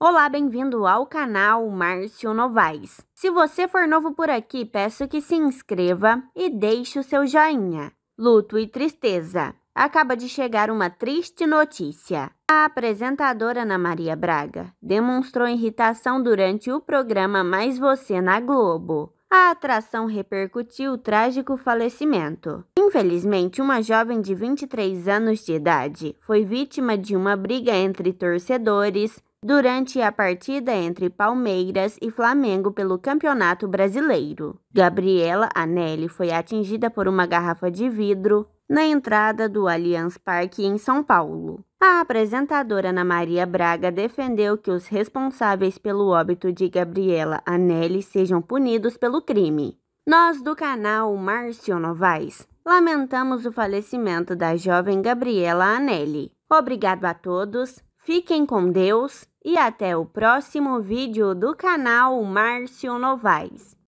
Olá, bem-vindo ao canal Márcio Novaes. Se você for novo por aqui, peço que se inscreva e deixe o seu joinha. Luto e tristeza. Acaba de chegar uma triste notícia. A apresentadora Ana Maria Braga demonstrou irritação durante o programa Mais Você na Globo. A atração repercutiu o trágico falecimento. Infelizmente, uma jovem de 23 anos de idade foi vítima de uma briga entre torcedores durante a partida entre Palmeiras e Flamengo pelo Campeonato Brasileiro. Gabriela Anelli foi atingida por uma garrafa de vidro na entrada do Allianz Parque em São Paulo. A apresentadora Ana Maria Braga defendeu que os responsáveis pelo óbito de Gabriela Anelli sejam punidos pelo crime. Nós do canal Márcio Novaes lamentamos o falecimento da jovem Gabriela Anelli. Obrigado a todos. Fiquem com Deus e até o próximo vídeo do canal Márcio Novaes.